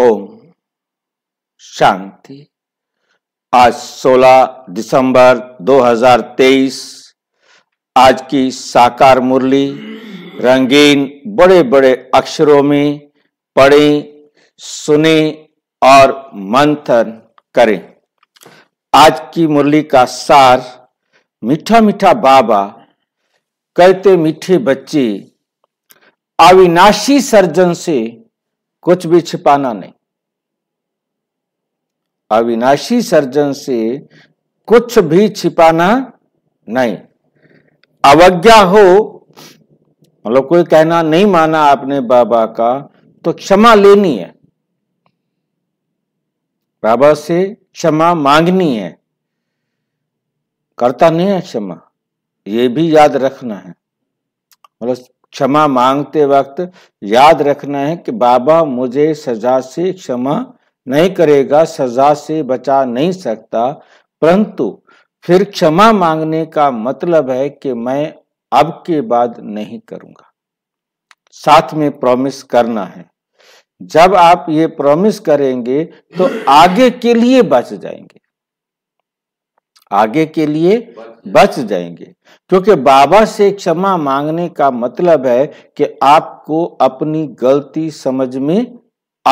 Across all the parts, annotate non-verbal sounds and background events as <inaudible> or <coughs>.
ओम शांति आज 16 दिसंबर 2023 आज की साकार मुरली रंगीन बड़े बड़े अक्षरों में पढ़े सुने और मंथन करें आज की मुरली का सार मीठा मीठा बाबा कहते मीठे बच्चे अविनाशी सर्जन से कुछ भी छिपाना नहीं अविनाशी सर्जन से कुछ भी छिपाना नहीं अवज्ञा हो मतलब कोई कहना नहीं माना आपने बाबा का तो क्षमा लेनी है बाबा से क्षमा मांगनी है करता नहीं है क्षमा ये भी याद रखना है मतलब क्षमा मांगते वक्त याद रखना है कि बाबा मुझे सजा से क्षमा नहीं करेगा सजा से बचा नहीं सकता परंतु फिर क्षमा मांगने का मतलब है कि मैं अब के बाद नहीं करूंगा साथ में प्रॉमिस करना है जब आप ये प्रॉमिस करेंगे तो आगे के लिए बच जाएंगे आगे के लिए बच जाएंगे क्योंकि बाबा से क्षमा मांगने का मतलब है कि आपको अपनी गलती समझ में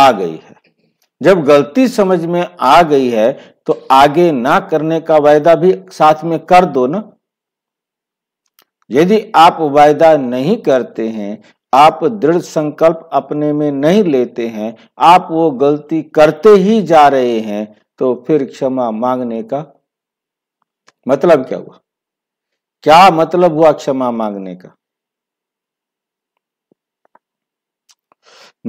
आ गई है जब गलती समझ में आ गई है तो आगे ना करने का वायदा भी साथ में कर दो ना यदि आप वायदा नहीं करते हैं आप दृढ़ संकल्प अपने में नहीं लेते हैं आप वो गलती करते ही जा रहे हैं तो फिर क्षमा मांगने का मतलब क्या हुआ क्या मतलब हुआ क्षमा मांगने का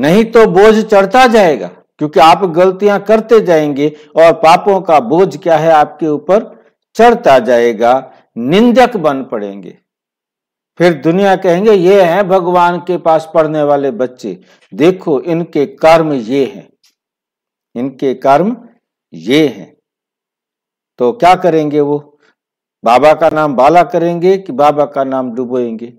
नहीं तो बोझ चढ़ता जाएगा क्योंकि आप गलतियां करते जाएंगे और पापों का बोझ क्या है आपके ऊपर चढ़ता जाएगा निंदक बन पड़ेंगे फिर दुनिया कहेंगे ये है भगवान के पास पढ़ने वाले बच्चे देखो इनके कर्म ये हैं इनके कर्म ये हैं तो क्या करेंगे वो बाबा का नाम बाला करेंगे कि बाबा का नाम डुबोएंगे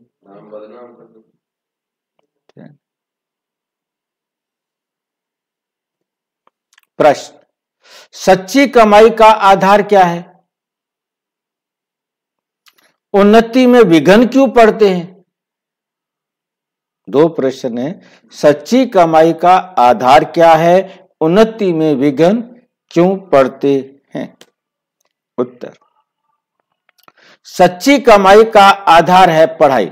प्रश्न सच्ची कमाई का आधार क्या है उन्नति में विघन क्यों पड़ते हैं दो प्रश्न है सच्ची कमाई का आधार क्या है उन्नति में विघन क्यों पड़ते हैं उत्तर सच्ची कमाई का आधार है पढ़ाई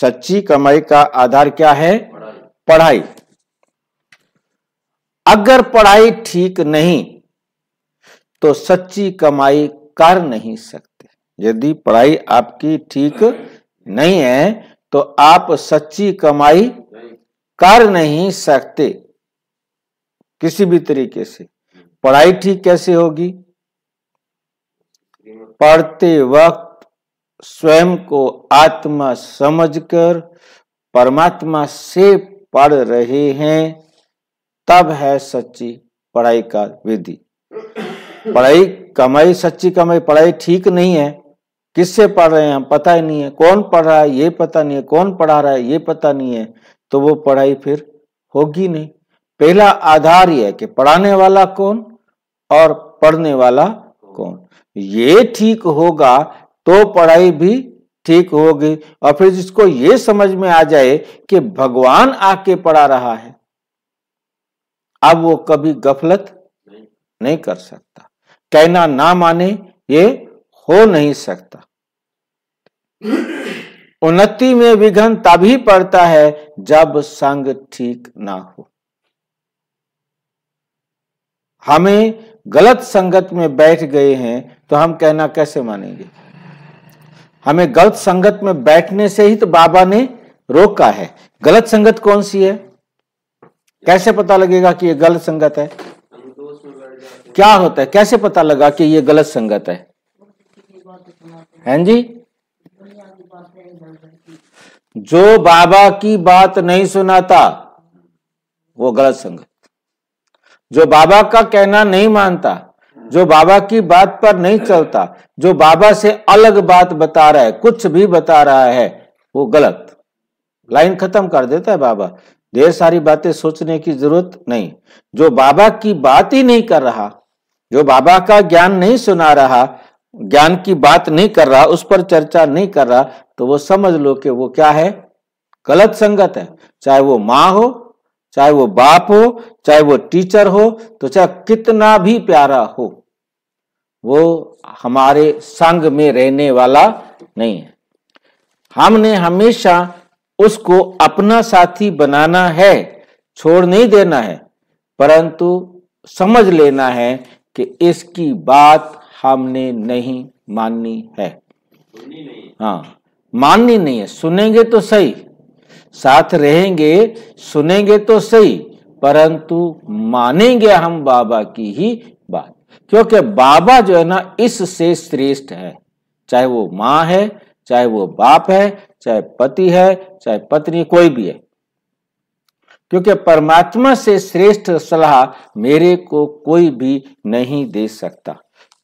सच्ची कमाई का आधार क्या है पढ़ाई अगर पढ़ाई ठीक नहीं तो सच्ची कमाई कर नहीं सकते यदि पढ़ाई आपकी ठीक नहीं है तो आप सच्ची कमाई कर नहीं सकते किसी भी तरीके से पढ़ाई ठीक कैसे होगी पढ़ते वक्त स्वयं को आत्मा समझकर परमात्मा से पढ़ रहे हैं तब है सच्ची पढ़ाई का विधि पढ़ाई कमाई सच्ची कमाई पढ़ाई ठीक नहीं है किससे पढ़ रहे हैं पता ही नहीं है कौन पढ़ रहा है ये पता नहीं है कौन पढ़ा रहा है ये पता नहीं है तो वो पढ़ाई फिर होगी नहीं पहला आधार यह है कि पढ़ाने वाला कौन और पढ़ने वाला कौन ये ठीक होगा तो पढ़ाई भी ठीक होगी और फिर जिसको ये समझ में आ जाए कि भगवान आके पढ़ा रहा है अब वो कभी गफलत नहीं कर सकता कहना ना माने ये हो नहीं सकता उन्नति में विघन तभी पड़ता है जब संग ठीक ना हो हमें गलत संगत में बैठ गए हैं तो हम कहना कैसे मानेंगे हमें गलत संगत में बैठने से ही तो बाबा ने रोका है गलत संगत कौन सी है कैसे पता लगेगा कि ये गलत संगत है क्या होता है कैसे पता लगा कि ये गलत संगत है हैं जी जो बाबा की बात नहीं सुनाता वो गलत संगत जो बाबा का कहना नहीं मानता जो बाबा की बात पर नहीं चलता जो बाबा से अलग बात बता रहा है कुछ भी बता रहा है वो गलत लाइन खत्म कर देता है बाबा ढेर सारी बातें सोचने की जरूरत नहीं जो बाबा की बात ही नहीं कर रहा जो बाबा का ज्ञान नहीं सुना रहा ज्ञान की बात नहीं कर रहा उस पर चर्चा नहीं कर रहा तो वो समझ लो कि वो क्या है गलत संगत है चाहे वो माँ हो चाहे वो बाप हो चाहे वो टीचर हो तो चाहे कितना भी प्यारा हो वो हमारे संग में रहने वाला नहीं है हमने हमेशा उसको अपना साथी बनाना है छोड़ नहीं देना है परंतु समझ लेना है कि इसकी बात हमने नहीं माननी है हाँ माननी नहीं है सुनेंगे तो सही साथ रहेंगे सुनेंगे तो सही परंतु मानेंगे हम बाबा की ही बात क्योंकि बाबा जो है ना इससे श्रेष्ठ है चाहे वो माँ है चाहे वो बाप है चाहे पति है चाहे पत्नी कोई भी है क्योंकि परमात्मा से श्रेष्ठ सलाह मेरे को कोई भी नहीं दे सकता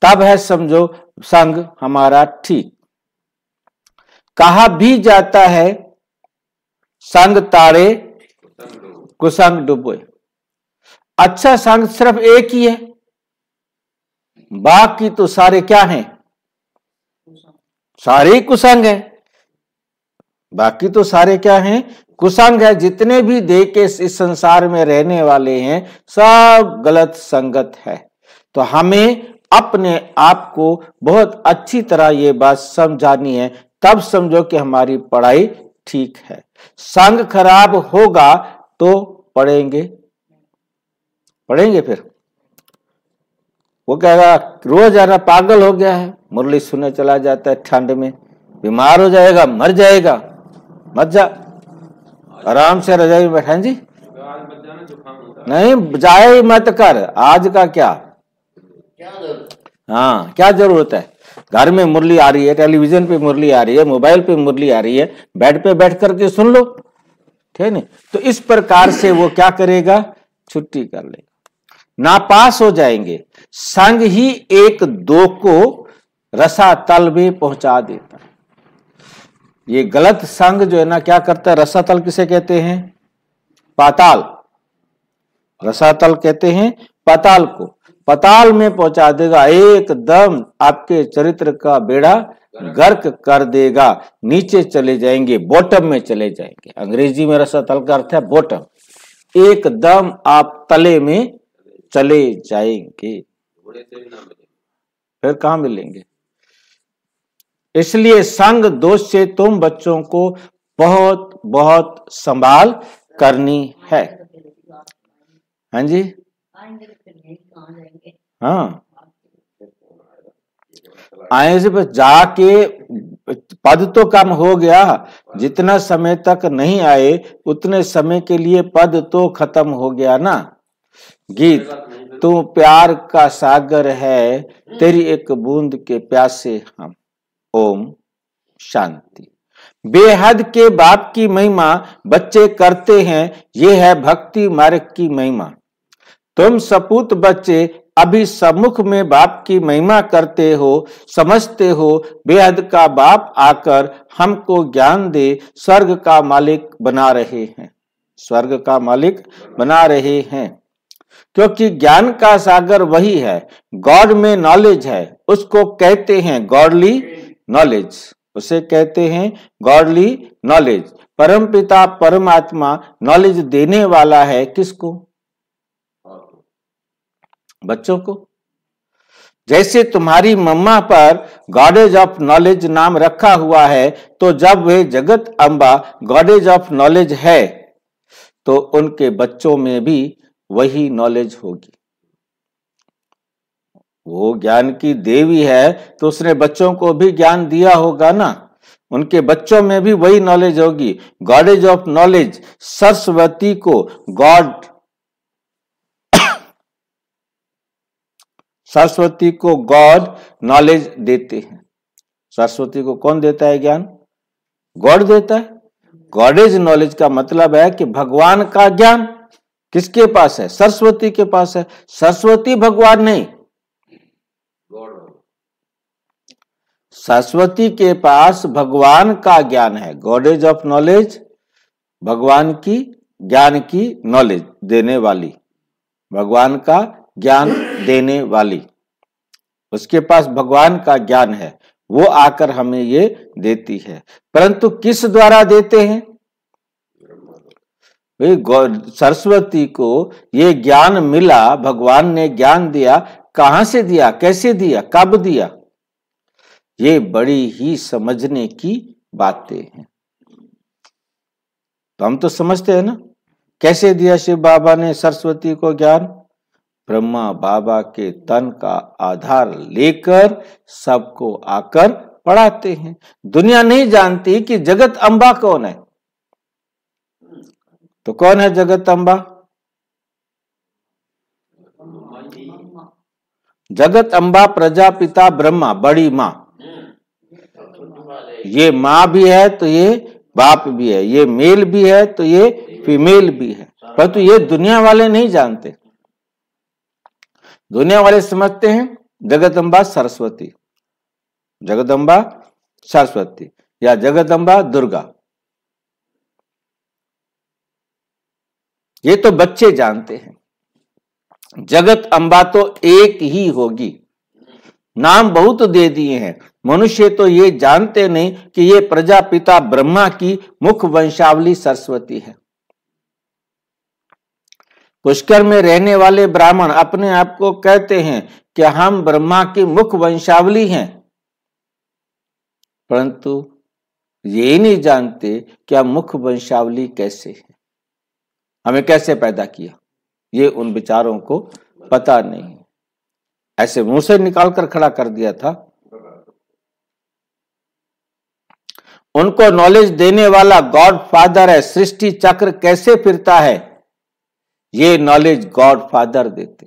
तब है समझो संग हमारा ठीक कहा भी जाता है संग तारे कुसंग डुबोए अच्छा संग सिर्फ एक ही है बाकी तो सारे क्या हैं सारे कुसंग है बाकी तो सारे क्या हैं कुसंग है जितने भी देह के इस संसार में रहने वाले हैं सब गलत संगत है तो हमें अपने आप को बहुत अच्छी तरह ये बात समझानी है तब समझो कि हमारी पढ़ाई ठीक है संग खराब होगा तो पढ़ेंगे पढ़ेंगे फिर वो कह रहा रोज आना पागल हो गया है मुरली सुने चला जाता है ठंड में बीमार हो जाएगा मर जाएगा मत जा आराम से रजाई भी बैठा जी नहीं जाए मत कर आज का क्या हाँ क्या जरूरत है घर में मुरली आ रही है टेलीविजन पे मुरली आ रही है मोबाइल पे मुरली आ रही है बेड पे बैठ करके सुन लो ठीक है तो इस प्रकार से वो क्या करेगा छुट्टी कर लेगा नापास हो जाएंगे संग ही एक दो को रसातल में पहुंचा देता है ये गलत संग जो है ना क्या करता है रसातल किसे कहते हैं पाताल रसातल कहते हैं पाताल को पताल में पहुंचा देगा एकदम आपके चरित्र का बेड़ा गर्क कर देगा नीचे चले जाएंगे बॉटम में चले जाएंगे अंग्रेजी में तल का अर्थ है बॉटम एकदम आप तले में चले जाएंगे फिर कहा मिलेंगे इसलिए संग दोष से तुम बच्चों को बहुत बहुत संभाल करनी है हाँ जी हाँ आए से बस जाके पद तो कम हो गया जितना समय तक नहीं आए उतने समय के लिए पद तो खत्म हो गया ना गीत तू प्यार का सागर है तेरी एक बूंद के प्यासे हम ओम शांति बेहद के बाप की महिमा बच्चे करते हैं ये है भक्ति मार्ग की महिमा तुम सपूत बच्चे अभी सम्मुख में बाप की महिमा करते हो समझते हो बेहद का बाप आकर हमको ज्ञान दे स्वर्ग का मालिक बना रहे हैं स्वर्ग का मालिक बना रहे हैं क्योंकि ज्ञान का सागर वही है गॉड में नॉलेज है उसको कहते हैं गॉडली नॉलेज उसे कहते हैं गॉडली नॉलेज परम पिता परमात्मा नॉलेज देने वाला है किसको बच्चों को जैसे तुम्हारी मम्मा पर गॉडेज ऑफ नॉलेज नाम रखा हुआ है तो जब वे जगत अंबा गॉडेज ऑफ नॉलेज है तो उनके बच्चों में भी वही नॉलेज होगी वो ज्ञान की देवी है तो उसने बच्चों को भी ज्ञान दिया होगा ना उनके बच्चों में भी वही नॉलेज होगी गॉडेज ऑफ नॉलेज सरस्वती को गॉड सरस्वती को गॉड नॉलेज देते हैं सरस्वती को कौन देता है ज्ञान गॉड देता है गॉडेज नॉलेज का मतलब है कि भगवान का ज्ञान किसके पास है सरस्वती के पास है सरस्वती भगवान नहीं सरस्वती के पास भगवान का ज्ञान है गॉडेज ऑफ नॉलेज भगवान की ज्ञान की नॉलेज देने वाली भगवान का ज्ञान देने वाली उसके पास भगवान का ज्ञान है वो आकर हमें ये देती है परंतु किस द्वारा देते हैं सरस्वती को ये ज्ञान मिला भगवान ने ज्ञान दिया कहां से दिया कैसे दिया कब दिया ये बड़ी ही समझने की बातें हैं तो हम तो समझते हैं ना कैसे दिया शिव बाबा ने सरस्वती को ज्ञान ब्रह्मा बाबा के तन का आधार लेकर सबको आकर पढ़ाते हैं दुनिया नहीं जानती कि जगत अंबा कौन है तो कौन है जगत अम्बा जगत अम्बा प्रजापिता ब्रह्मा बड़ी माँ ये माँ भी है तो ये बाप भी है ये मेल भी है तो ये फीमेल भी है परंतु ये दुनिया वाले नहीं जानते दुनिया वाले समझते हैं जगदम्बा सरस्वती जगदम्बा सरस्वती या जगदम्बा दुर्गा ये तो बच्चे जानते हैं जगत अम्बा तो एक ही होगी नाम बहुत दे दिए हैं मनुष्य तो ये जानते नहीं कि ये प्रजापिता ब्रह्मा की मुख्य वंशावली सरस्वती है पुष्कर में रहने वाले ब्राह्मण अपने आप को कहते हैं कि हम ब्रह्मा की मुख्य वंशावली हैं परंतु ये नहीं जानते कि हम मुख्य वंशावली कैसे है हमें कैसे पैदा किया ये उन विचारों को पता नहीं ऐसे मुंह से निकालकर खड़ा कर दिया था उनको नॉलेज देने वाला गॉड फादर है सृष्टि चक्र कैसे फिरता है ये नॉलेज गॉड फादर देते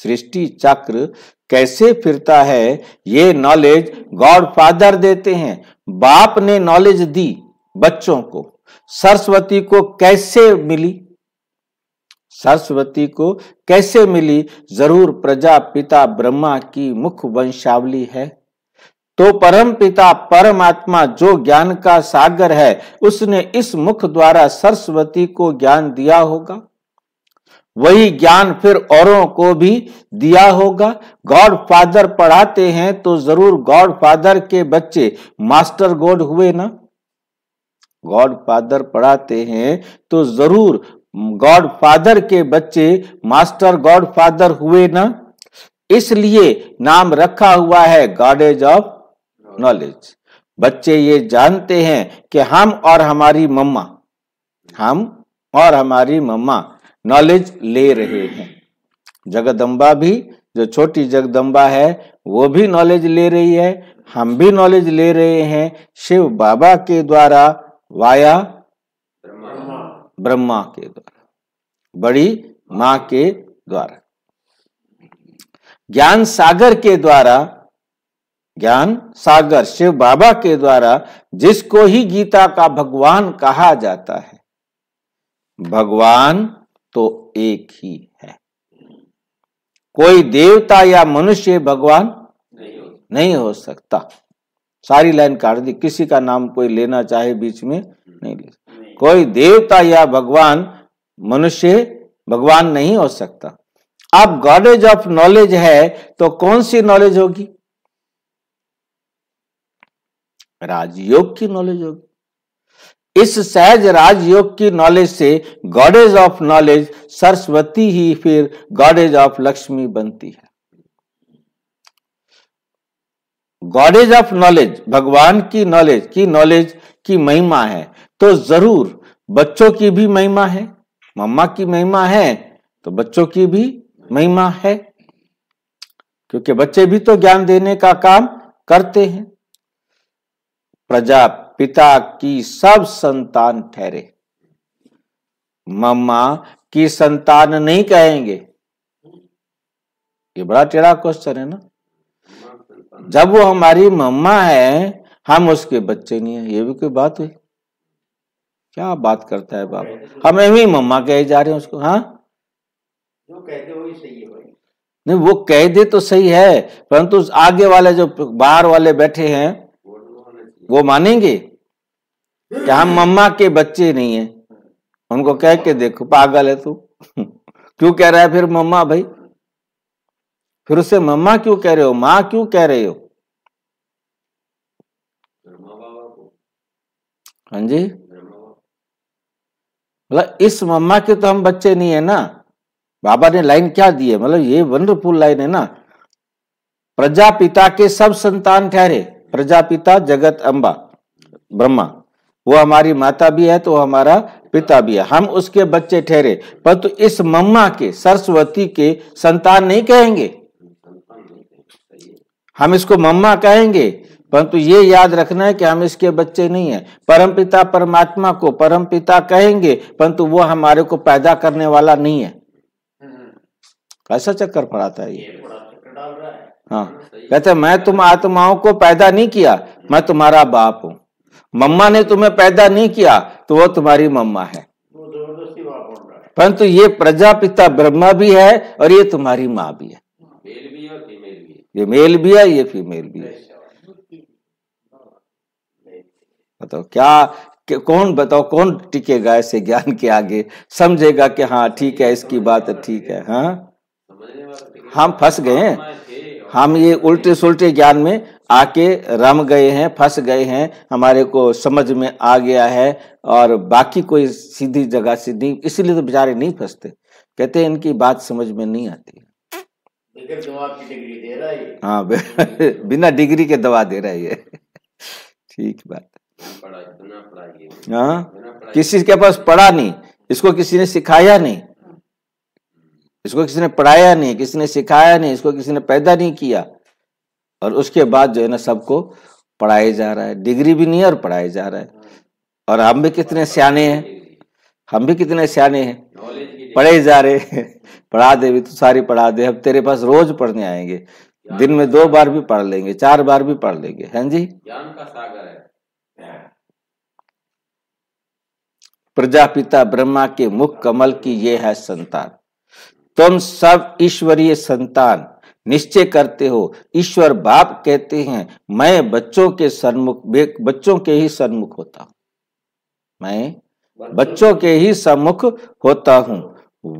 सृष्टि चक्र कैसे फिरता है ये नॉलेज गॉड फादर देते हैं बाप ने नॉलेज दी बच्चों को सरस्वती को कैसे मिली सरस्वती को कैसे मिली जरूर प्रजा पिता ब्रह्मा की मुख्य वंशावली है तो परम पिता परमात्मा जो ज्ञान का सागर है उसने इस मुख द्वारा सरस्वती को ज्ञान दिया होगा वही ज्ञान फिर औरों को भी दिया होगा गॉड फादर पढ़ाते हैं तो जरूर गॉड फादर के बच्चे मास्टर गॉड हुए ना गॉड फादर पढ़ाते हैं तो जरूर गॉड फादर के बच्चे मास्टर गॉड फादर हुए ना इसलिए नाम रखा हुआ है गॉडेज ऑफ नॉलेज बच्चे ये जानते हैं कि हम और हमारी मम्मा हम और हमारी मम्मा नॉलेज ले रहे हैं जगदम्बा भी जो छोटी जगदम्बा है वो भी नॉलेज ले रही है हम भी नॉलेज ले रहे हैं शिव बाबा के द्वारा वाया ब्रह्मा के द्वारा बड़ी माँ के द्वारा ज्ञान सागर के द्वारा ज्ञान सागर शिव बाबा के द्वारा जिसको ही गीता का भगवान कहा जाता है भगवान तो एक ही है कोई देवता या मनुष्य भगवान नहीं हो, नहीं हो सकता सारी लाइन काट दी किसी का नाम कोई लेना चाहे बीच में नहीं ले कोई देवता या भगवान मनुष्य भगवान नहीं हो सकता अब गॉडेज ऑफ नॉलेज है तो कौन सी नॉलेज होगी राजयोग की नॉलेज होगी इस सहज राजयोग की नॉलेज से गॉडेज ऑफ नॉलेज सरस्वती ही फिर गॉडेज ऑफ लक्ष्मी बनती है गॉडेज ऑफ नॉलेज भगवान की नॉलेज की नॉलेज की महिमा है तो जरूर बच्चों की भी महिमा है मम्मा की महिमा है तो बच्चों की भी महिमा है क्योंकि बच्चे भी तो ज्ञान देने का काम करते हैं प्रजा पिता की सब संतान ठहरे मम्मा की संतान नहीं कहेंगे ये बड़ा टेढ़ा क्वेश्चन है ना जब वो हमारी मम्मा है हम उसके बच्चे नहीं है ये भी कोई बात हुई क्या बात करता है बाबा हम ही मम्मा कहे जा रहे हैं उसको हाँ जो कहते हो सही है भाई नहीं वो कह दे तो सही है परंतु आगे वाले जो बाहर वाले बैठे हैं वो मानेंगे कि हम हम्म। मम्मा के बच्चे नहीं है उनको कह के देखो पागल है तू <laughs> क्यों कह रहा है फिर मम्मा भाई फिर उससे मम्मा क्यों कह रहे हो माँ क्यों कह रहे हो हाँ जी मतलब इस मम्मा के तो हम बच्चे नहीं है ना बाबा ने लाइन क्या दी है मतलब ये वंडरफुल लाइन है ना प्रजा पिता के सब संतान ठहरे प्रजापिता जगत अम्बा ब्रह्मा वो हमारी माता भी है तो हमारा पिता भी है हम उसके बच्चे ठहरे परंतु तो इस मम्मा के सरस्वती के संतान नहीं कहेंगे हम इसको मम्मा कहेंगे परंतु ये याद रखना है कि हम इसके बच्चे नहीं है परम पिता परमात्मा को परम पिता कहेंगे परंतु वो हमारे को पैदा करने वाला नहीं है हम्म। कैसा चक्कर पड़ाता है ये हाँ कहते मैं तुम आत्माओं को पैदा नहीं किया मैं तुम्हारा बाप हूं मम्मा ने तुम्हें पैदा नहीं किया तो वो तुम्हारी मम्मा है परंतु ये प्रजापिता ब्रह्मा भी है और ये तुम्हारी माँ भी है ये मेल भी है ये फीमेल भी है अच्छा। बताओ क्या कौन बताओ कौन टिकेगा ऐसे ज्ञान के आगे समझेगा कि हाँ ठीक है इसकी बात ठीक है हाँ हम फंस गए हैं हम ये उल्टे सुलटे ज्ञान में आके रम गए हैं फंस गए हैं हमारे को समझ में आ गया है और बाकी कोई सीधी जगह से नहीं इसीलिए तो बेचारे नहीं फंसते कहते हैं इनकी बात समझ में नहीं आती हाँ बिना डिग्री के दवा दे रहा है ये ठीक बात हाँ किसी के पास पढ़ा नहीं इसको किसी ने सिखाया नहीं इसको किसी ने पढ़ाया नहीं किसी ने सिखाया नहीं इसको किसी ने पैदा नहीं किया और उसके बाद जो है ना सबको पढ़ाया जा रहा है डिग्री भी नहीं और पढ़ाया जा रहा है और हम भी कितने सियाने हैं हम भी कितने सियाने हैं पढ़े जा रहे हैं पढ़ा दे भी तो सारी पढ़ा दे अब तेरे पास रोज पढ़ने आएंगे दिन में दो बार भी पढ़ लेंगे चार बार भी पढ़ लेंगे हैं जी ज्ञान का सागर है प्रजापिता ब्रह्मा के मुख कमल की ये है संतान तुम सब ईश्वरीय संतान निश्चय करते हो ईश्वर बाप कहते हैं मैं बच्चों के सन्मुख बच्चों के ही सन्मुख होता हूं मैं बच्चों के ही सम्मुख होता हूं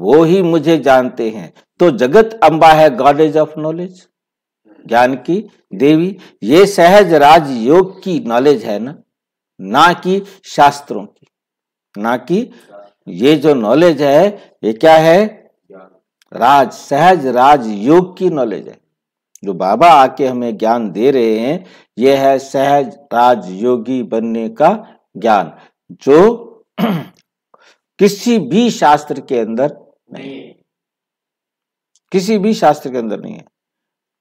वो ही मुझे जानते हैं तो जगत अंबा है गॉडेज ऑफ नॉलेज ज्ञान की देवी ये सहज राज योग की नॉलेज है ना ना कि शास्त्रों की ना कि ये जो नॉलेज है ये क्या है राज सहज राज योग की नॉलेज है जो बाबा आके हमें ज्ञान दे रहे हैं यह है सहज राज योगी बनने का ज्ञान जो <clears throat> किसी भी शास्त्र के अंदर नहीं है किसी भी शास्त्र के अंदर नहीं है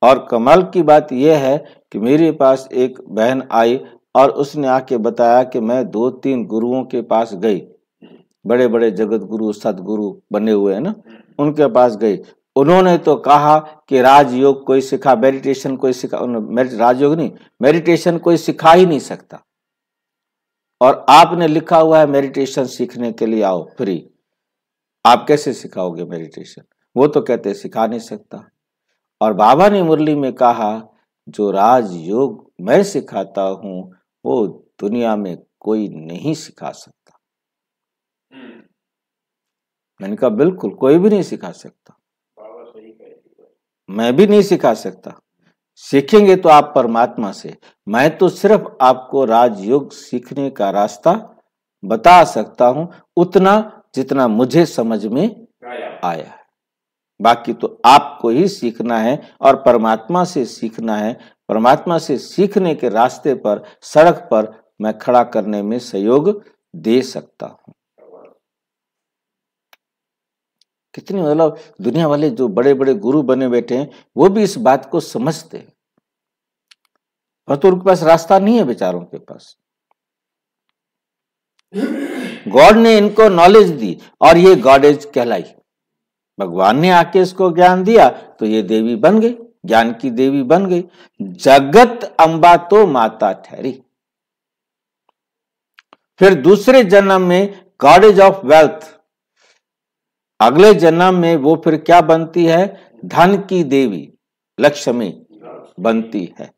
और कमाल की बात यह है कि मेरे पास एक बहन आई और उसने आके बताया कि मैं दो तीन गुरुओं के पास गई बड़े बड़े जगत गुरु सदगुरु बने हुए हैं ना उनके पास गई उन्होंने तो कहा कि राजयोग कोई सिखा मेडिटेशन कोई सिखा राजयोग नहीं मेडिटेशन कोई सिखा ही नहीं सकता और आपने लिखा हुआ है मेडिटेशन सीखने के लिए आओ फ्री आप कैसे सिखाओगे मेडिटेशन वो तो कहते सिखा नहीं सकता और बाबा ने मुरली में कहा जो राजयोग मैं सिखाता हूं वो दुनिया में कोई नहीं सिखा सकता मैंने कहा बिल्कुल कोई भी नहीं सिखा सकता मैं भी नहीं सिखा सकता सीखेंगे तो आप परमात्मा से मैं तो सिर्फ आपको राजयोग सीखने का रास्ता बता सकता हूं उतना जितना मुझे समझ में आया है बाकी तो आपको ही सीखना है और परमात्मा से सीखना है परमात्मा से सीखने के रास्ते पर सड़क पर मैं खड़ा करने में सहयोग दे सकता हूं कितनी मतलब दुनिया वाले जो बड़े बड़े गुरु बने बैठे हैं वो भी इस बात को समझते हैं पर तो उनके पास रास्ता नहीं है बेचारों के पास गॉड ने इनको नॉलेज दी और ये गॉडेज कहलाई भगवान ने आके इसको ज्ञान दिया तो ये देवी बन गई ज्ञान की देवी बन गई जगत अंबा तो माता ठहरी फिर दूसरे जन्म में गॉडेज ऑफ वेल्थ अगले जन्म में वो फिर क्या बनती है धन की देवी लक्ष्मी बनती है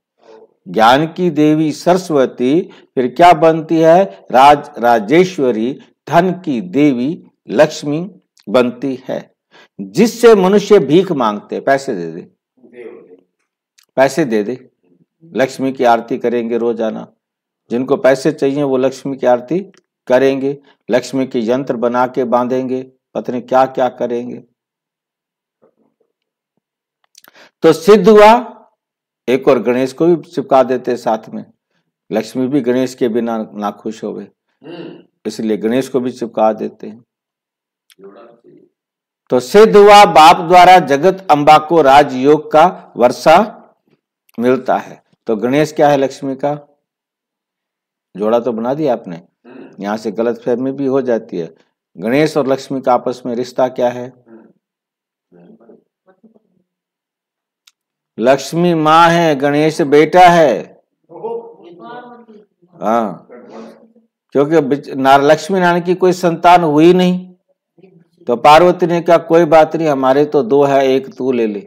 ज्ञान की देवी सरस्वती फिर क्या बनती है राज राजेश्वरी धन की देवी लक्ष्मी बनती है जिससे मनुष्य भीख मांगते पैसे दे दे पैसे दे दे लक्ष्मी की आरती करेंगे रोजाना जिनको पैसे चाहिए वो लक्ष्मी की आरती करेंगे लक्ष्मी के यंत्र बना के बांधेंगे पता नहीं क्या क्या करेंगे तो सिद्ध हुआ एक और गणेश को भी चिपका देते साथ में लक्ष्मी भी गणेश के बिना ना खुश हो गए हम्म। इसलिए गणेश को भी चिपका देते हैं तो, तो सिद्ध हुआ बाप द्वारा जगत अंबा को राजयोग का वर्षा मिलता है तो गणेश क्या है लक्ष्मी का जोड़ा तो बना दिया आपने हम्म। यहां से गलत फहमी भी हो जाती है गणेश और लक्ष्मी का आपस में रिश्ता क्या है लक्ष्मी माँ है गणेश बेटा है हाँ क्योंकि लक्ष्मी नारायण की कोई संतान हुई नहीं तो पार्वती ने कहा कोई बात नहीं हमारे तो दो है एक तू ले ले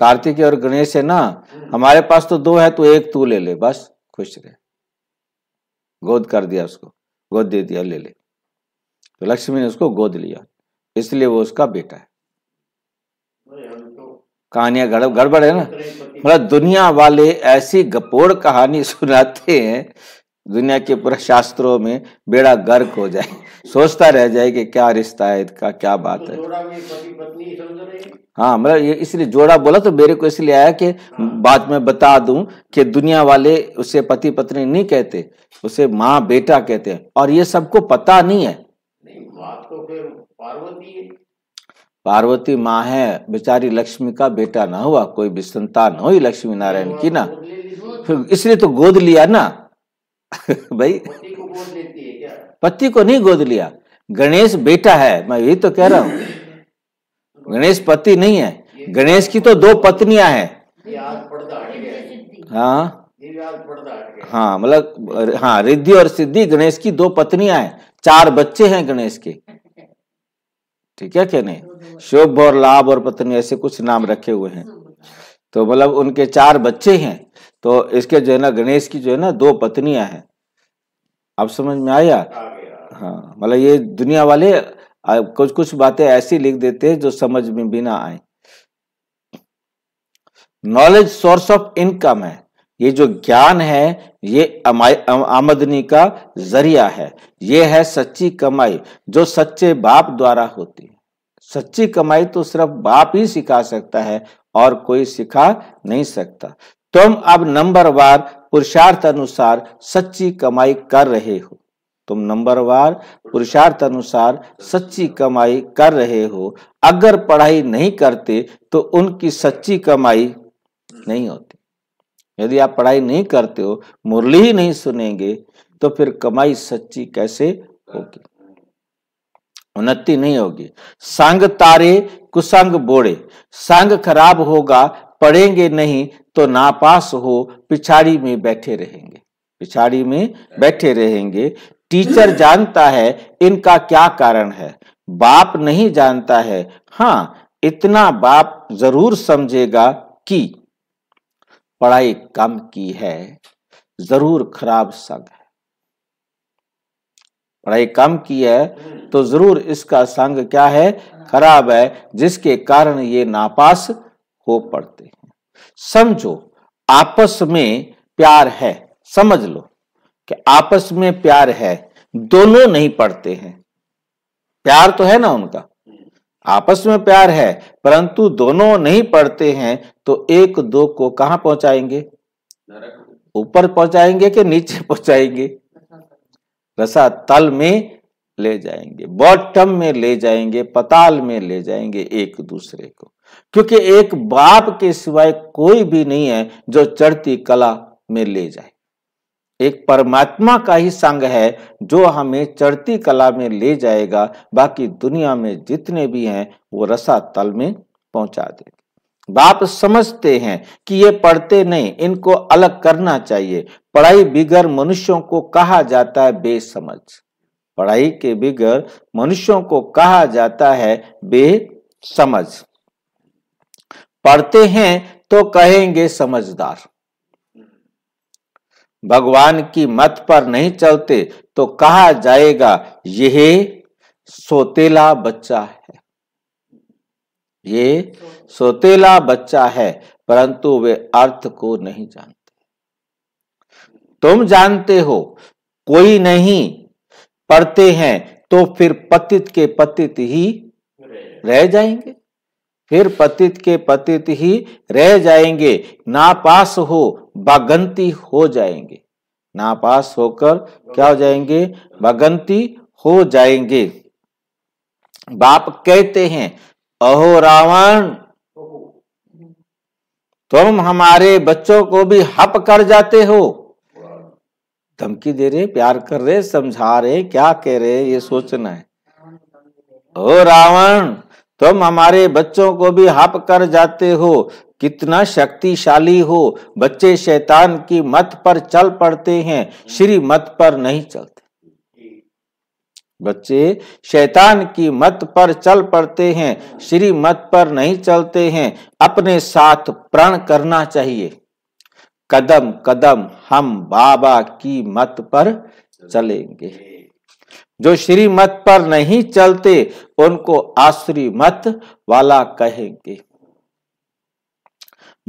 कार्तिक और गणेश है ना हमारे पास तो दो है तो एक तू ले ले बस खुश रहे गोद कर दिया उसको गोद दे दिया ले ले तो लक्ष्मी ने उसको गोद लिया इसलिए वो उसका बेटा है कहानियां गड़बड़ गड़बड़ है ना मतलब दुनिया वाले ऐसी गपोड़ कहानी सुनाते हैं दुनिया के पूरा शास्त्रों में बेड़ा गर्क हो जाए सोचता रह जाए कि क्या रिश्ता है इसका क्या बात है हाँ मतलब ये इसलिए जोड़ा बोला तो मेरे को इसलिए आया कि बाद में बता दूं कि दुनिया वाले उसे पति पत्नी नहीं कहते उसे माँ बेटा कहते हैं और ये सबको पता नहीं है तो फिर पार्वती है पार्वती माँ है बेचारी लक्ष्मी का बेटा ना हुआ कोई भी संतान हो लक्ष्मी नारायण की ना फिर इसलिए तो गोद लिया ना <laughs> भाई पति को नहीं गोद लिया गणेश बेटा है मैं यही तो कह रहा हूँ <clears throat> गणेश पति नहीं है गणेश की तो दो पत्नियां हैं हाँ हाँ मतलब हाँ रिद्धि और सिद्धि गणेश की दो पत्नियां हैं चार बच्चे हैं गणेश के ठीक है क्या नहीं शुभ और लाभ और पत्नी ऐसे कुछ नाम रखे हुए हैं तो मतलब उनके चार बच्चे हैं तो इसके जो है ना गणेश की जो है ना दो पत्नियां हैं आप समझ में आया हाँ मतलब ये दुनिया वाले कुछ कुछ बातें ऐसी लिख देते हैं जो समझ में भी ना आए नॉलेज सोर्स ऑफ इनकम है ये जो ज्ञान है ये आमदनी का जरिया है ये है सच्ची कमाई जो सच्चे बाप द्वारा होती है सच्ची कमाई तो सिर्फ बाप ही सिखा सकता है और कोई सिखा नहीं सकता तुम अब नंबर वार पुरुषार्थ अनुसार सच्ची कमाई कर रहे हो तुम नंबर वार पुरुषार्थ अनुसार सच्ची कमाई कर रहे हो अगर पढ़ाई नहीं करते तो उनकी सच्ची कमाई नहीं होती यदि आप पढ़ाई नहीं करते हो मुरली ही नहीं सुनेंगे तो फिर कमाई सच्ची कैसे होगी उन्नति नहीं होगी सांग तारे कुसंग बोड़े सांग खराब होगा पढ़ेंगे नहीं तो नापास हो पिछाड़ी में बैठे रहेंगे पिछाड़ी में बैठे रहेंगे टीचर जानता है इनका क्या कारण है बाप नहीं जानता है हाँ इतना बाप जरूर समझेगा कि पढ़ाई कम की है जरूर खराब संग है पढ़ाई कम की है तो जरूर इसका संग क्या है खराब है जिसके कारण ये नापास हो पड़ते हैं समझो आपस में प्यार है समझ लो कि आपस में प्यार है दोनों नहीं पढ़ते हैं प्यार तो है ना उनका आपस में प्यार है परंतु दोनों नहीं पढ़ते हैं तो एक दो को कहा पहुंचाएंगे ऊपर पहुंचाएंगे कि नीचे पहुंचाएंगे रसा तल में ले जाएंगे बॉटम में ले जाएंगे पताल में ले जाएंगे एक दूसरे को क्योंकि एक बाप के सिवाय कोई भी नहीं है जो चढ़ती कला में ले जाए एक परमात्मा का ही संग है जो हमें चढ़ती कला में ले जाएगा बाकी दुनिया में जितने भी हैं वो रसा तल में पहुंचा देंगे बाप समझते हैं कि ये पढ़ते नहीं इनको अलग करना चाहिए पढ़ाई बिगर मनुष्यों को कहा जाता है बेसमझ पढ़ाई के बिगर मनुष्यों को कहा जाता है बेसमझ पढ़ते हैं तो कहेंगे समझदार भगवान की मत पर नहीं चलते तो कहा जाएगा यह सोतेला बच्चा है ये सोतेला बच्चा है परंतु वे अर्थ को नहीं जानते तुम जानते हो कोई नहीं पढ़ते हैं तो फिर पतित के पतित ही रह जाएंगे फिर पतित के पतित ही रह जाएंगे नापास हो बागंती हो जाएंगे नापास होकर क्या हो जाएंगे बागंती हो जाएंगे बाप कहते हैं अहो रावण तुम हमारे बच्चों को भी हप कर जाते हो धमकी दे रहे प्यार कर रहे समझा रहे क्या कह रहे ये सोचना है ओ रावण तुम हमारे बच्चों को भी हप कर जाते हो कितना शक्तिशाली हो बच्चे शैतान की मत पर चल पड़ते हैं श्री मत पर नहीं चलते बच्चे शैतान की मत पर चल पड़ते हैं श्री मत पर नहीं चलते हैं अपने साथ प्रण करना चाहिए कदम कदम हम बाबा की मत पर चलेंगे जो श्री मत पर नहीं चलते उनको आश्री मत वाला कहेंगे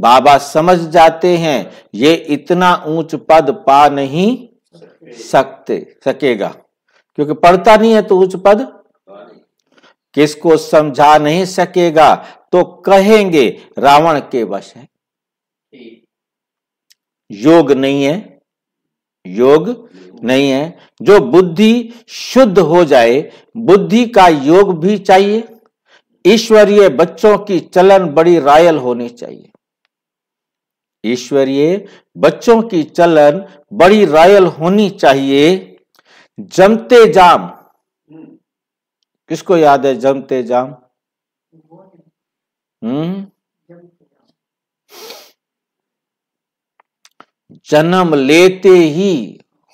बाबा समझ जाते हैं ये इतना ऊंच पद पा नहीं सकते सकेगा क्योंकि पढ़ता नहीं है तो उच्च पद किसको समझा नहीं सकेगा तो कहेंगे रावण के वश है योग नहीं है योग नहीं है जो बुद्धि शुद्ध हो जाए बुद्धि का योग भी चाहिए ईश्वरीय बच्चों की चलन बड़ी रायल होनी चाहिए ईश्वरीय बच्चों की चलन बड़ी रायल होनी चाहिए जमते जाम हम्म। किसको याद है जमते जाम हम्म जन्म लेते ही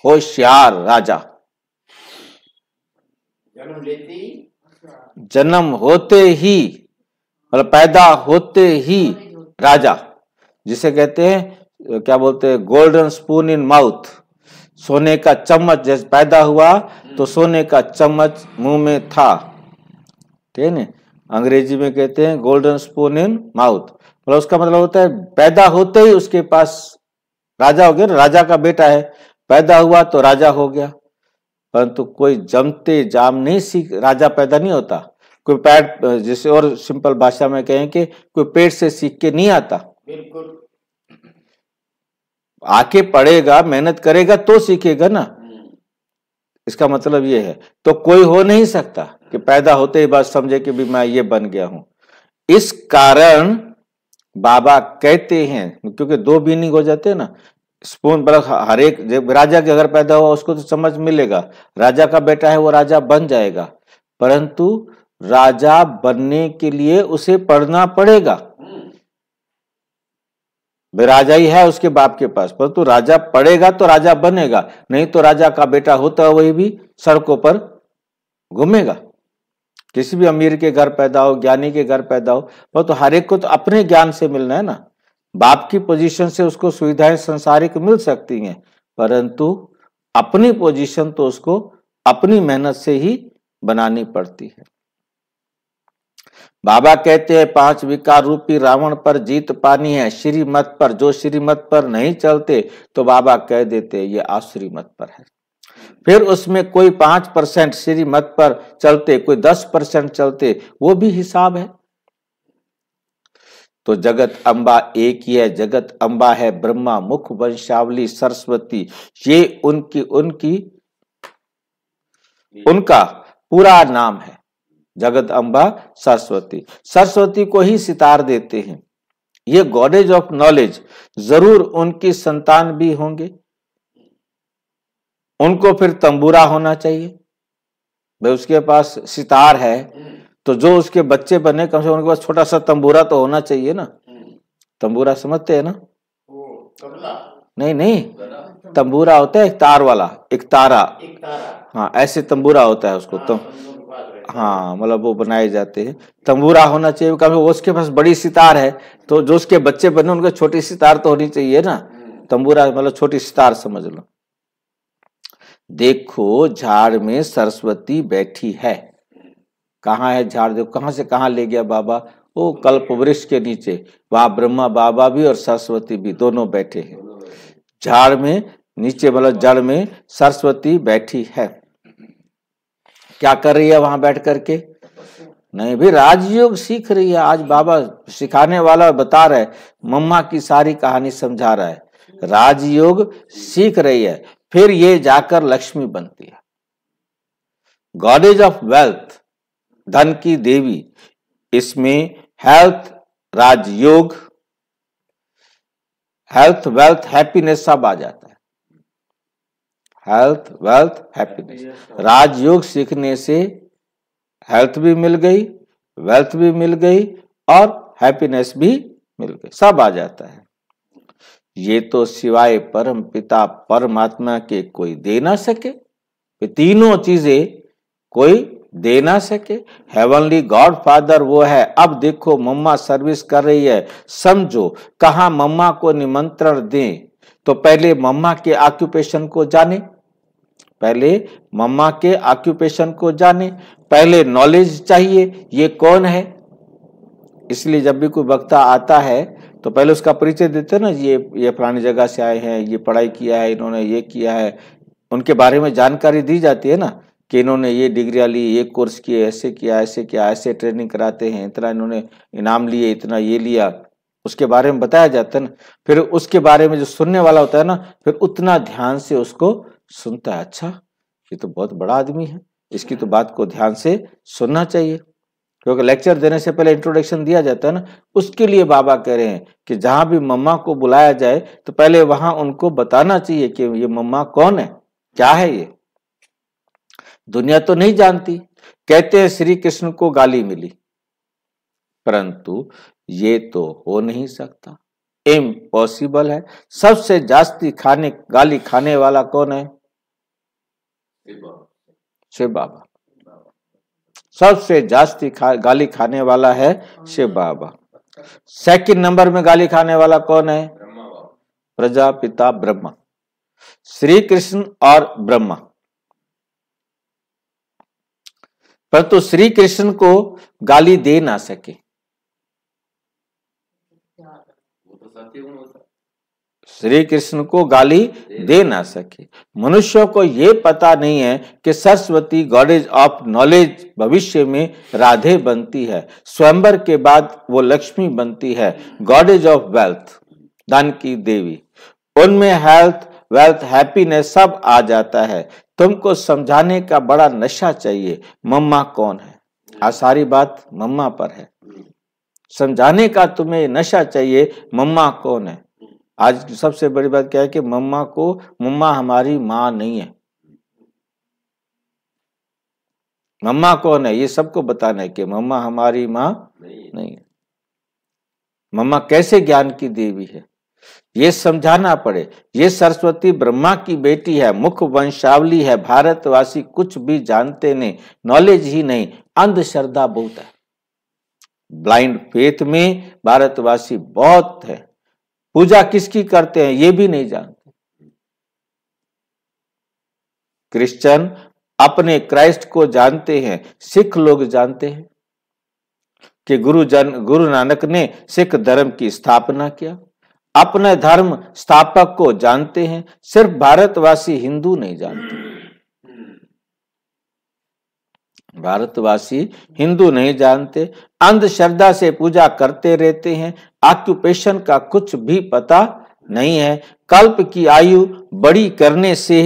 होशियार राजा जन्म लेते ही जन्म होते ही मतलब पैदा होते ही राजा जिसे कहते हैं क्या बोलते हैं गोल्डन स्पून इन माउथ सोने का चम्मच जैसे पैदा हुआ तो सोने का चम्मच मुंह में था ठीक है अंग्रेजी में कहते हैं गोल्डन स्पून इन माउथ मतलब उसका मतलब होता है पैदा होते ही उसके पास राजा हो गया राजा का बेटा है पैदा हुआ तो राजा हो गया परंतु कोई जमते जाम नहीं सीख राजा पैदा नहीं होता कोई पैर जैसे और सिंपल भाषा में कहें कि कोई पेट से सीख के नहीं आता बिल्कुल आके पढ़ेगा मेहनत करेगा तो सीखेगा ना हम्म। इसका मतलब ये है तो कोई हो नहीं सकता कि हम्म। पैदा होते ही बात समझे कि भी मैं ये बन गया हूं इस कारण बाबा कहते हैं क्योंकि दो बीनिंग हो जाते हैं ना स्पून पर हर एक राजा के अगर पैदा हुआ उसको तो समझ मिलेगा राजा का बेटा है वो राजा बन जाएगा परंतु राजा बनने के लिए उसे पढ़ना पड़ेगा राजा ही है उसके बाप के पास पर तो राजा पड़ेगा तो राजा बनेगा नहीं तो राजा का बेटा होता वही भी सड़कों पर घूमेगा किसी भी अमीर के घर पैदा हो ज्ञानी के घर पैदा हो पर तो हर एक को तो अपने ज्ञान से मिलना है ना बाप की पोजीशन से उसको सुविधाएं संसारिक मिल सकती हैं परंतु अपनी पोजीशन तो उसको अपनी मेहनत से ही बनानी पड़ती है बाबा कहते हैं पांच विकार रूपी रावण पर जीत पानी है श्री मत पर जो श्री मत पर नहीं चलते तो बाबा कह देते ये आश्री मत पर है फिर उसमें कोई पांच परसेंट श्री मत पर चलते कोई दस परसेंट चलते वो भी हिसाब है तो जगत अम्बा एक ही है जगत अम्बा है ब्रह्मा मुख वंशावली सरस्वती ये उनकी उनकी उनका पूरा नाम है जगत अंबा सरस्वती सरस्वती को ही सितार देते हैं ये गॉडेज ऑफ नॉलेज जरूर उनकी संतान भी होंगे उनको फिर तंबूरा होना चाहिए भाई उसके पास सितार है तो जो उसके बच्चे बने कम से कम उनके पास छोटा सा तंबूरा तो होना चाहिए ना तंबूरा समझते हैं ना नहीं नहीं तंबूरा होता है एक तार वाला एक तारा, एक तारा। हाँ ऐसे तंबूरा होता है उसको तो हाँ, हाँ मतलब वो बनाए जाते हैं तंबूरा होना चाहिए कभी उसके पास बड़ी सितार है तो जो उसके बच्चे बने उनके छोटी सितार तो होनी चाहिए ना हम्म। तंबूरा मतलब छोटी सितार समझ लो देखो झाड़ में सरस्वती बैठी है कहाँ है झाड़ देखो कहाँ से कहाँ ले गया बाबा वो कल्प वृक्ष के नीचे वहां ब्रह्मा बाबा भी और सरस्वती भी दोनों बैठे हैं झाड़ में नीचे मतलब जड़ में सरस्वती बैठी है क्या कर रही है वहां बैठ करके नहीं भी राजयोग सीख रही है आज बाबा सिखाने वाला बता रहे मम्मा की सारी कहानी समझा रहा है राजयोग सीख रही है फिर ये जाकर लक्ष्मी बनती है गॉडेज ऑफ वेल्थ धन की देवी इसमें हेल्थ राजयोग हेल्थ वेल्थ हैप्पीनेस सब आ जाता है हेल्थ वेल्थ हैप्पीनेस राजयोग सीखने से हेल्थ भी मिल गई वेल्थ भी मिल गई और हैप्पीनेस भी मिल गई सब आ जाता है ये तो सिवाय परम पिता परमात्मा के कोई दे ना सके तीनों चीजें कोई दे ना सके हेवनली गॉड फादर वो है अब देखो मम्मा सर्विस कर रही है समझो कहा मम्मा को निमंत्रण दें तो पहले मम्मा के ऑक्यूपेशन को जाने पहले मम्मा के ऑक्यूपेशन को जाने पहले नॉलेज चाहिए ये कौन है इसलिए जब भी कोई वक्ता आता है तो पहले उसका परिचय देते हैं ना ये ये पुरानी जगह से आए हैं ये पढ़ाई किया है इन्होंने ये किया है उनके बारे में जानकारी दी जाती है ना कि इन्होंने ये डिग्री ली ये कोर्स किए ऐसे किया ऐसे किया ऐसे ट्रेनिंग कराते हैं इतना इन्होंने इनाम लिए इतना ये लिया उसके बारे में बताया जाता है ना फिर उसके बारे में जो सुनने वाला होता है ना फिर उतना ध्यान से उसको सुनता है अच्छा ये तो बहुत बड़ा आदमी है इसकी तो बात को ध्यान से सुनना चाहिए क्योंकि लेक्चर देने से पहले इंट्रोडक्शन दिया जाता है ना उसके लिए बाबा कह रहे हैं कि जहां भी मम्मा को बुलाया जाए तो पहले वहां उनको बताना चाहिए कि ये मम्मा कौन है क्या है ये दुनिया तो नहीं जानती कहते हैं श्री कृष्ण को गाली मिली परंतु ये तो हो नहीं सकता इम्पॉसिबल है सबसे जास्ती खाने गाली खाने वाला कौन है शिव बाबा सबसे जास्ती खा, गाली खाने वाला है शिव हम्म। बाबा सेकंड नंबर में गाली खाने वाला कौन है प्रजापिता ब्रह्मा श्री कृष्ण और ब्रह्मा परंतु श्री कृष्ण को गाली दे ना सके श्री कृष्ण को गाली दे ना सके मनुष्यों को ये पता नहीं है कि सरस्वती गॉडेज ऑफ नॉलेज भविष्य में राधे बनती है स्वयंबर के बाद वो लक्ष्मी बनती है गॉडेज ऑफ वेल्थ धन की देवी उनमें हेल्थ वेल्थ हैप्पीनेस सब आ जाता है तुमको समझाने का बड़ा नशा चाहिए मम्मा कौन है आ सारी बात मम्मा पर है समझाने का तुम्हें नशा चाहिए मम्मा कौन है आज सबसे बड़ी बात क्या है कि मम्मा को मम्मा हमारी माँ नहीं है मम्मा कौन है ये सबको बताना है कि मम्मा हमारी माँ नहीं है मम्मा कैसे ज्ञान की देवी है ये समझाना पड़े ये सरस्वती ब्रह्मा की बेटी है मुख्य वंशावली है भारतवासी कुछ भी जानते नहीं नॉलेज ही नहीं अंधश्रद्धा बहुत है ब्लाइंड फेथ में भारतवासी बहुत है पूजा किसकी करते हैं ये भी नहीं जानते क्रिश्चियन अपने क्राइस्ट को जानते हैं सिख लोग जानते हैं कि गुरु जन गुरु नानक ने सिख धर्म की स्थापना किया अपने धर्म स्थापक को जानते हैं सिर्फ भारतवासी हिंदू नहीं जानते भारतवासी हिंदू नहीं जानते अंधश्रद्धा से पूजा करते रहते हैं ऑक्यूपेशन का कुछ भी पता नहीं है कल्प की आयु बड़ी करने से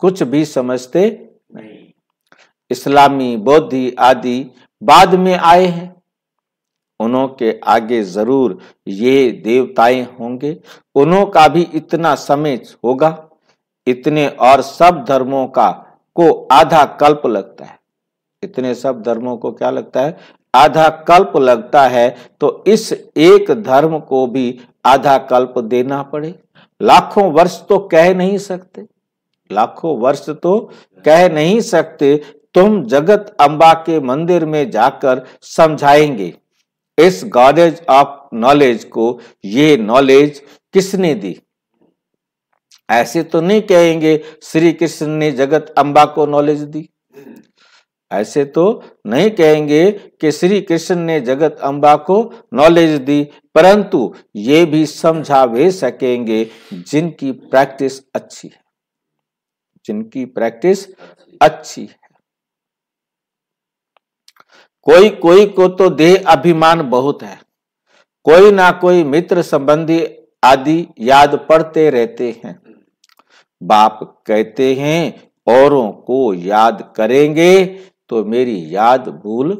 कुछ भी समझते नहीं इस्लामी बौद्धि आदि बाद में आए हैं उन्हों के आगे जरूर ये देवताएं होंगे उन्हों का भी इतना समय होगा इतने और सब धर्मों का को आधा कल्प लगता है इतने सब धर्मों को क्या लगता है आधा कल्प लगता है तो इस एक धर्म को भी आधा कल्प देना पड़े लाखों वर्ष तो कह नहीं सकते लाखों वर्ष तो कह नहीं सकते तुम जगत अंबा के मंदिर में जाकर समझाएंगे इस गॉडेज ऑफ नॉलेज को ये नॉलेज किसने दी ऐसे तो नहीं कहेंगे श्री कृष्ण ने जगत अंबा को नॉलेज दी ऐसे तो नहीं कहेंगे कि श्री कृष्ण ने जगत अम्बा को नॉलेज दी परंतु ये भी समझा वे सकेंगे जिनकी प्रैक्टिस अच्छी है जिनकी प्रैक्टिस अच्छी है कोई कोई को तो देह अभिमान बहुत है कोई ना कोई मित्र संबंधी आदि याद पड़ते रहते हैं बाप कहते हैं औरों को याद करेंगे तो मेरी याद भूल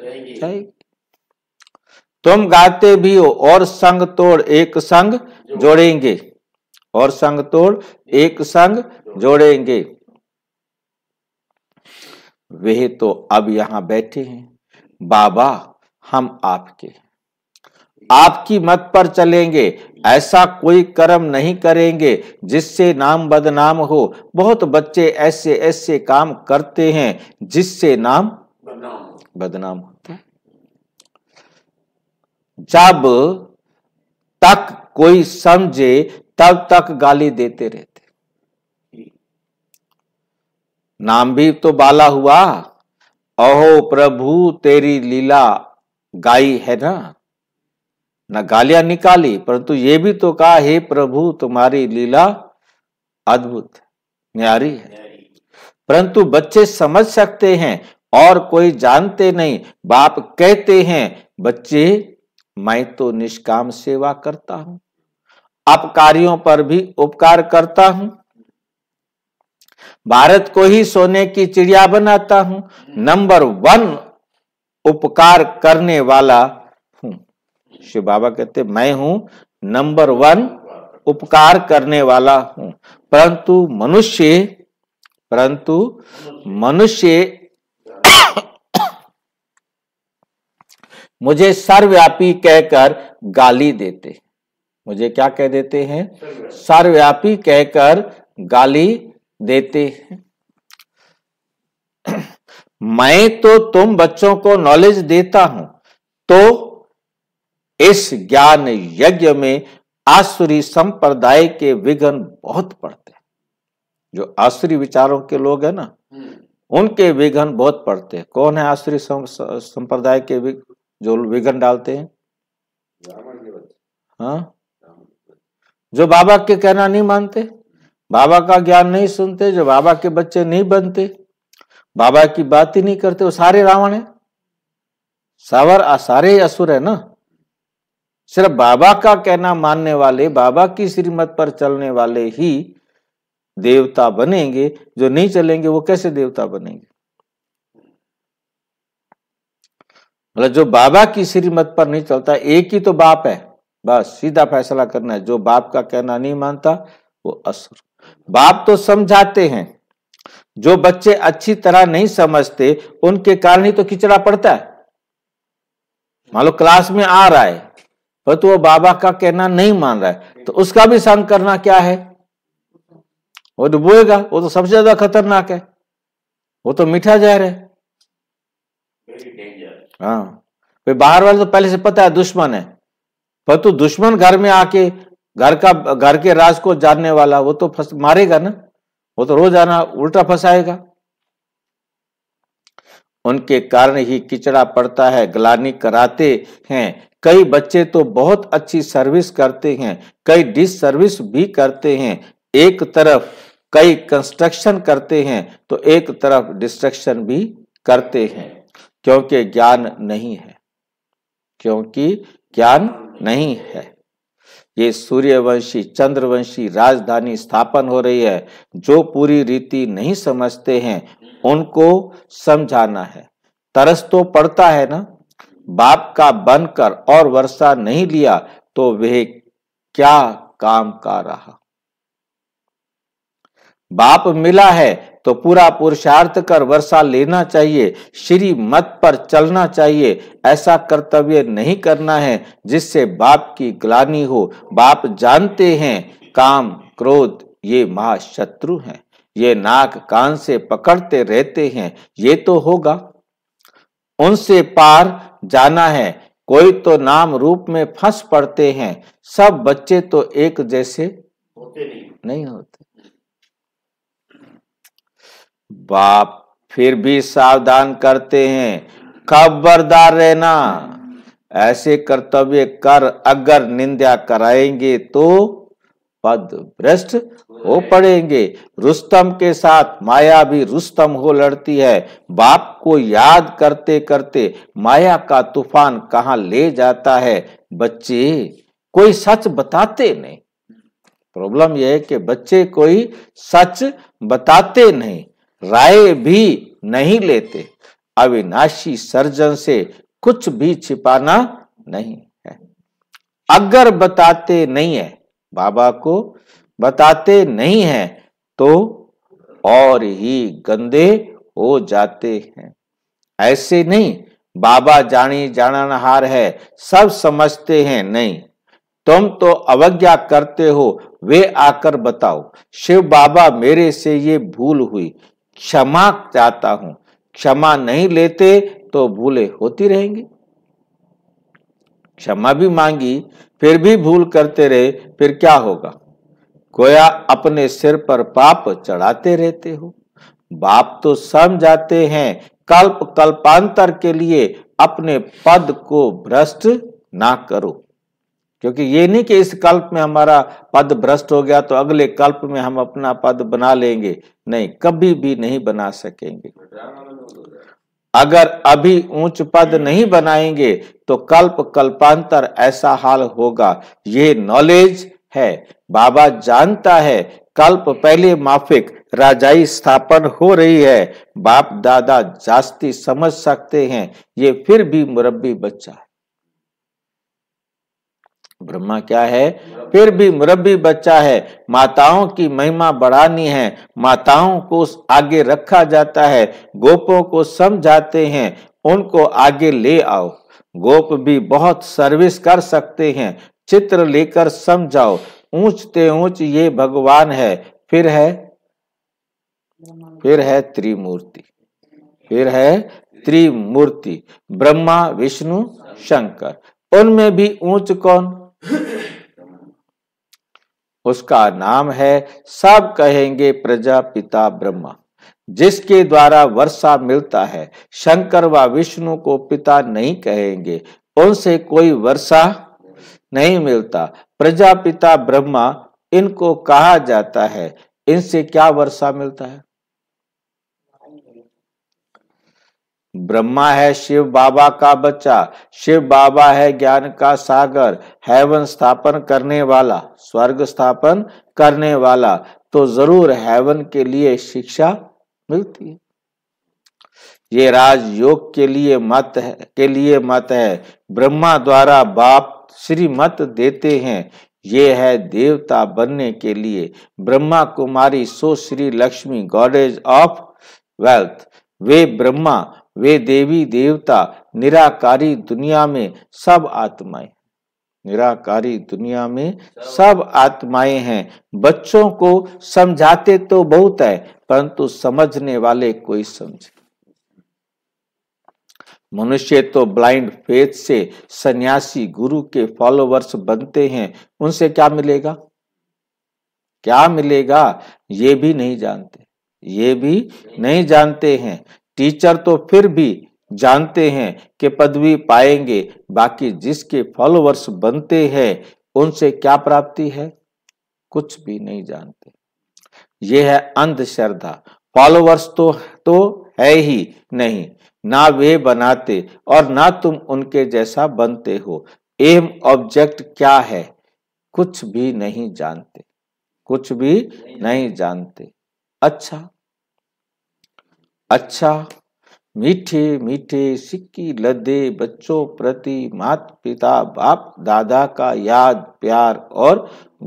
जाएगी तुम गाते भी हो और संग तोड़ एक संग जोड़ेंगे और संग तोड़ एक संग जोड़ेंगे वे तो अब यहां बैठे हैं बाबा हम आपके हैं आपकी मत पर चलेंगे ऐसा कोई कर्म नहीं करेंगे जिससे नाम बदनाम हो बहुत बच्चे ऐसे ऐसे काम करते हैं जिससे नाम बदनाम होता है जब तक कोई समझे तब तक गाली देते रहते नाम भी तो बाला हुआ अहो प्रभु तेरी लीला गाई है ना न गालियां निकाली परंतु ये भी तो कहा हे प्रभु तुम्हारी लीला अद्भुत न्यारी है परंतु बच्चे समझ सकते हैं और कोई जानते नहीं बाप कहते हैं बच्चे मैं तो निष्काम सेवा करता हूं अपकारियों पर भी उपकार करता हूं भारत को ही सोने की चिड़िया बनाता हूं नंबर वन उपकार करने वाला शिव बाबा कहते मैं हूं नंबर वन उपकार करने वाला हूं परंतु मनुष्य परंतु मनुष्य <coughs> मुझे सर्वव्यापी कहकर गाली देते मुझे क्या कह देते हैं सर्वव्यापी कहकर गाली देते हैं <coughs> मैं तो तुम बच्चों को नॉलेज देता हूं तो इस ज्ञान यज्ञ में आसुरी संप्रदाय के विघ्न बहुत पड़ते हैं जो आसुरी विचारों के लोग है ना हम्म। उनके विघ्न बहुत पड़ते हैं कौन है आसुरी संप्रदाय के विग, जो विघन डालते हैं हाँ? जो बाबा के कहना नहीं मानते बाबा का ज्ञान नहीं सुनते जो बाबा के बच्चे नहीं बनते बाबा की बात ही नहीं करते वो सारे रावण है सावर सारे असुर है ना सिर्फ बाबा का कहना मानने वाले बाबा की श्रीमत पर चलने वाले ही देवता बनेंगे जो नहीं चलेंगे वो कैसे देवता बनेंगे मतलब जो बाबा की श्रीमत पर नहीं चलता एक ही तो बाप है बस सीधा फैसला करना है जो बाप का कहना नहीं मानता वो असुर बाप तो समझाते हैं जो बच्चे अच्छी तरह नहीं समझते उनके कारण ही तो किचड़ा पड़ता है मान लो क्लास में आ रहा है तो वो बाबा का कहना नहीं मान रहा है तो उसका भी संग करना क्या है वो डुबोएगा तो वो तो सबसे ज्यादा खतरनाक है वो तो मीठा जहर है हाँ भाई बाहर वाले तो पहले से पता है दुश्मन है पर तो दुश्मन घर में आके घर का घर के राज को जानने वाला वो तो फस मारेगा ना वो तो रोज आना उल्टा फंसाएगा उनके कारण ही किचड़ा पड़ता है ग्लानी कराते हैं कई बच्चे तो बहुत अच्छी सर्विस करते हैं कई डिस सर्विस भी करते हैं एक तरफ कई कंस्ट्रक्शन करते हैं तो एक तरफ डिस्ट्रक्शन भी करते हैं क्योंकि ज्ञान नहीं है क्योंकि ज्ञान नहीं है ये सूर्यवंशी चंद्रवंशी राजधानी स्थापन हो रही है जो पूरी रीति नहीं समझते हैं उनको समझाना है तरस तो पड़ता है ना बाप का बनकर और वर्षा नहीं लिया तो वह क्या काम का रहा बाप मिला है तो पूरा पुरुषार्थ कर वर्षा लेना चाहिए श्री मत पर चलना चाहिए ऐसा कर्तव्य नहीं करना है जिससे बाप की ग्लानी हो बाप जानते हैं काम क्रोध ये महाशत्रु हैं ये नाक कान से पकड़ते रहते हैं ये तो होगा उनसे पार जाना है कोई तो नाम रूप में फंस पड़ते हैं सब बच्चे तो एक जैसे होते नहीं नहीं होते बाप फिर भी सावधान करते हैं खबरदार रहना ऐसे कर्तव्य कर अगर निंदा कराएंगे तो पद भ्रष्ट हो पड़ेंगे रुस्तम के साथ माया भी रुस्तम हो लड़ती है बाप को याद करते करते माया का तूफान कहा ले जाता है बच्चे कोई सच बताते नहीं प्रॉब्लम यह है कि बच्चे कोई सच बताते नहीं राय भी नहीं लेते अविनाशी सर्जन से कुछ भी छिपाना नहीं है अगर बताते नहीं है बाबा को बताते नहीं हैं तो और ही गंदे हो जाते हैं ऐसे नहीं बाबा जानी जाननहार है सब समझते हैं नहीं तुम तो अवज्ञा करते हो वे आकर बताओ शिव बाबा मेरे से ये भूल हुई क्षमा चाहता हूं क्षमा नहीं लेते तो भूले होती रहेंगी क्षमा भी मांगी फिर भी भूल करते रहे फिर क्या होगा गोया अपने सिर पर पाप चढ़ाते रहते हो बाप तो समझाते हैं कल्प कल्पांतर के लिए अपने पद को भ्रष्ट ना करो क्योंकि ये नहीं कि इस कल्प में हमारा पद भ्रष्ट हो गया तो अगले कल्प में हम अपना पद बना लेंगे नहीं कभी भी नहीं बना सकेंगे अगर अभी ऊंच पद नहीं बनाएंगे तो कल्प कल्पांतर ऐसा हाल होगा ये नॉलेज है बाबा जानता है कल्प पहले माफिक राजाई स्थापन हो रही है बाप दादा जास्ती समझ सकते हैं ये फिर भी मुरब्बी बच्चा है ब्रह्मा क्या है फिर भी मुरब्बी बच्चा है माताओं की महिमा बढ़ानी है माताओं को आगे रखा जाता है गोपों को समझाते हैं उनको आगे ले आओ गोप भी बहुत सर्विस कर सकते हैं चित्र लेकर समझाओ ऊंचते ऊंच ये भगवान है फिर है फिर है त्रिमूर्ति फिर है त्रिमूर्ति ब्रह्मा विष्णु शंकर उनमें भी ऊंच कौन उसका नाम है सब कहेंगे प्रजा पिता ब्रह्मा जिसके द्वारा वर्षा मिलता है शंकर व विष्णु को पिता नहीं कहेंगे उनसे कोई वर्षा नहीं मिलता प्रजापिता ब्रह्मा इनको कहा जाता है इनसे क्या वर्षा मिलता है ब्रह्मा है शिव बाबा का बच्चा शिव बाबा है ज्ञान का सागर हैवन स्थापन करने वाला स्वर्ग स्थापन करने वाला तो जरूर हैवन के लिए शिक्षा मिलती है ये राज योग के लिए मत है के लिए मत है ब्रह्मा द्वारा बाप श्रीमत देते हैं ये है देवता बनने के लिए Brahma Kumari so Shri Lakshmi goddess of wealth वे ब्रह्मा वे देवी देवता निराकारी दुनिया में सब आत्माएं निराकारी दुनिया में सब आत्माएं हैं बच्चों को समझाते तो बहुत है परंतु समझने वाले कोई समझे मनुष्य तो ब्लाइंड फेथ से सन्यासी गुरु के फॉलोवर्स बनते हैं उनसे क्या मिलेगा क्या मिलेगा ये भी नहीं जानते ये भी नहीं जानते हैं टीचर तो फिर भी जानते हैं कि पदवी पाएंगे बाकी जिसके फॉलोवर्स बनते हैं उनसे क्या प्राप्ति है कुछ भी नहीं जानते ये है अंधश्रद्धा फॉलोवर्स तो तो है ही नहीं ना वे बनाते और ना तुम उनके जैसा बनते हो एम ऑब्जेक्ट क्या है कुछ भी नहीं जानते कुछ भी नहीं जानते अच्छा अच्छा मीठे मीठे सिक्की लदे बच्चों प्रति मात पिता बाप दादा का याद प्यार और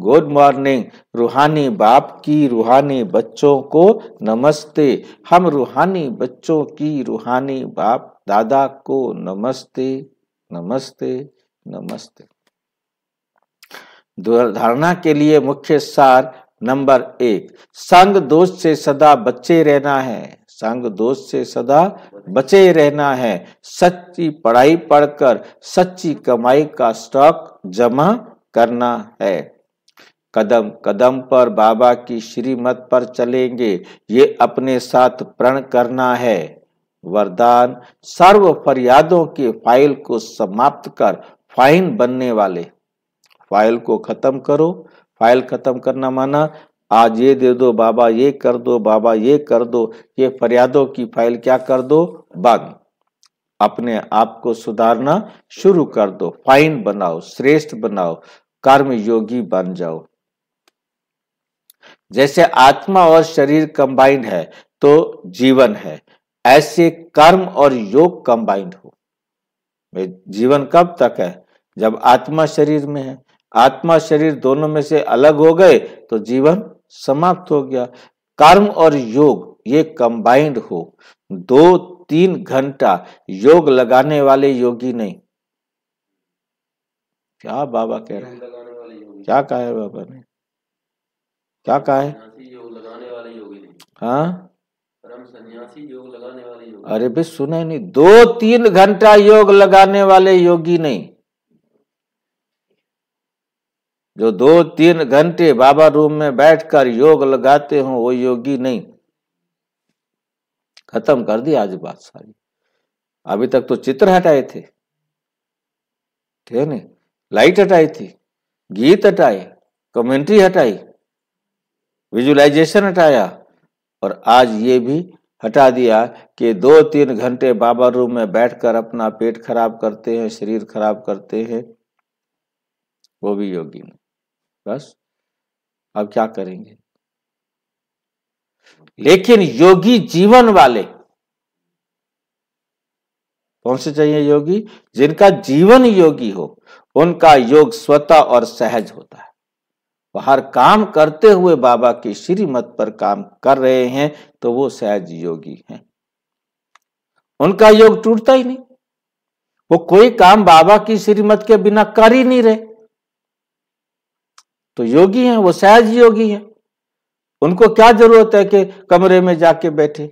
गुड मॉर्निंग रूहानी बाप की रूहानी बच्चों को नमस्ते हम रूहानी बच्चों की रूहानी बाप दादा को नमस्ते नमस्ते नमस्ते धारणा के लिए मुख्य सार नंबर एक संग दोष से सदा बच्चे रहना है संग दोष से सदा बचे रहना है सच्ची पढ़ाई पढ़कर सच्ची कमाई का स्टॉक जमा करना है कदम कदम पर बाबा की श्रीमत पर चलेंगे ये अपने साथ प्रण करना है वरदान सर्व फरियादों के फाइल को समाप्त कर फाइन बनने वाले फाइल को खत्म करो फाइल खत्म करना माना आज ये दे दो बाबा ये कर दो बाबा ये कर दो ये फरियादों की फाइल क्या कर दो बंद अपने आप को सुधारना शुरू कर दो फाइन बनाओ श्रेष्ठ बनाओ कर्म योगी बन जाओ जैसे आत्मा और शरीर कंबाइंड है तो जीवन है ऐसे कर्म और योग कंबाइंड हो जीवन कब तक है जब आत्मा शरीर में है आत्मा शरीर दोनों में से अलग हो गए तो जीवन समाप्त हो गया कर्म और योग ये कंबाइंड हो दो तीन घंटा योग लगाने वाले योगी नहीं क्या बाबा कह रहे हैं क्या कहा है बाबा ने क्या कहा है हाँ अरे भाई सुने नहीं दो तीन घंटा योग लगाने वाले योगी नहीं जो दो तीन घंटे बाबा रूम में बैठकर योग लगाते हो वो योगी नहीं खत्म कर दी आज बात सारी अभी तक तो चित्र हटाए थे ठीक है ना लाइट हटाई थी गीत हटाए कमेंट्री हटाई विजुलाइजेशन हटाया और आज ये भी हटा दिया कि दो तीन घंटे बाबा रूम में बैठकर अपना पेट खराब करते हैं शरीर खराब करते हैं वो भी योगी नहीं बस अब क्या करेंगे लेकिन योगी जीवन वाले कौन से चाहिए योगी जिनका जीवन योगी हो उनका योग स्वतः और सहज होता है वह हर काम करते हुए बाबा के श्रीमत पर काम कर रहे हैं तो वो सहज योगी हैं उनका योग टूटता ही नहीं वो कोई काम बाबा की श्रीमत के बिना कर ही नहीं रहे तो योगी हैं वो सहज योगी हैं उनको क्या जरूरत है कि कमरे में जाके बैठे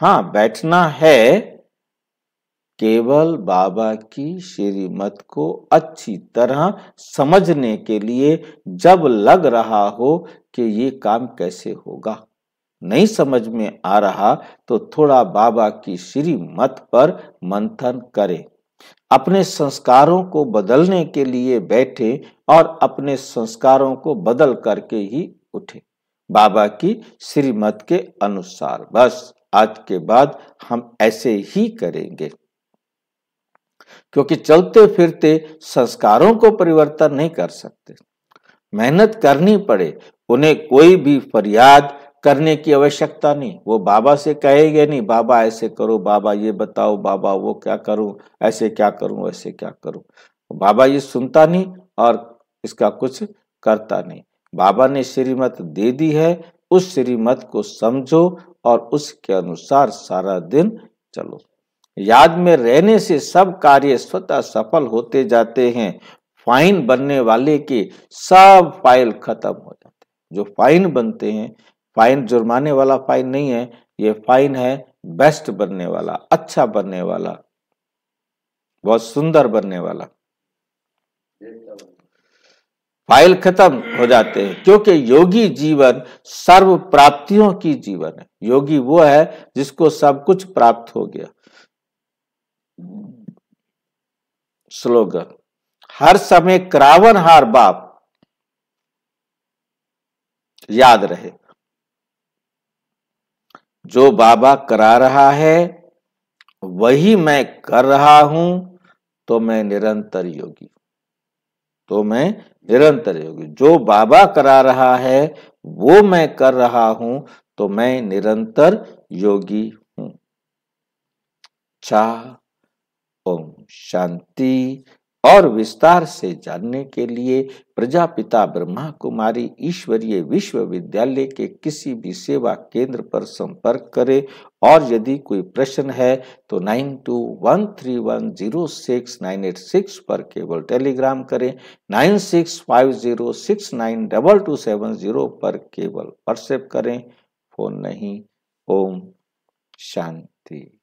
हाँ बैठना है केवल बाबा की श्रीमत को अच्छी तरह समझने के लिए जब लग रहा हो कि ये काम कैसे होगा नहीं समझ में आ रहा तो थोड़ा बाबा की श्रीमत पर मंथन करें अपने संस्कारों को बदलने के लिए बैठे और अपने संस्कारों को बदल करके ही उठे बाबा की श्रीमत के अनुसार बस आज के बाद हम ऐसे ही करेंगे क्योंकि चलते फिरते संस्कारों को परिवर्तन नहीं कर सकते मेहनत करनी पड़े उन्हें कोई भी फरियाद करने की आवश्यकता नहीं वो बाबा से कहेंगे नहीं बाबा ऐसे करो बाबा ये बताओ बाबा वो क्या करूं ऐसे क्या करूं ऐसे क्या करूं बाबा ये सुनता नहीं और इसका कुछ करता नहीं बाबा ने श्रीमत दे दी है उस श्रीमत को समझो और उसके अनुसार सारा दिन चलो याद में रहने से सब कार्य स्वतः सफल होते जाते हैं फाइन बनने वाले के सब फाइल खत्म हो जाते हैं जो फाइन बनते हैं फाइन जुर्माने वाला फाइन नहीं है ये फाइन है बेस्ट बनने वाला अच्छा बनने वाला बहुत सुंदर बनने वाला फाइल खत्म हो जाते हैं क्योंकि योगी जीवन सर्व प्राप्तियों की जीवन है योगी वो है जिसको सब कुछ प्राप्त हो गया स्लोगन हर समय करावन हार बाप याद रहे जो बाबा करा रहा है वही मैं कर रहा हूं तो मैं निरंतर योगी तो मैं निरंतर योगी जो बाबा करा रहा है वो मैं कर रहा हूं तो मैं निरंतर योगी हूं चा ओम शांति और विस्तार से जानने के लिए प्रजापिता ब्रह्मा कुमारी ईश्वरीय विश्वविद्यालय के किसी भी सेवा केंद्र पर संपर्क करें और यदि कोई प्रश्न है तो nine two one three one zero six nine eight six पर केवल टेलीग्राम करें nine six five zero six nine double two seven zero पर केवल व्हाट्सएप करें फोन नहीं ओम शांति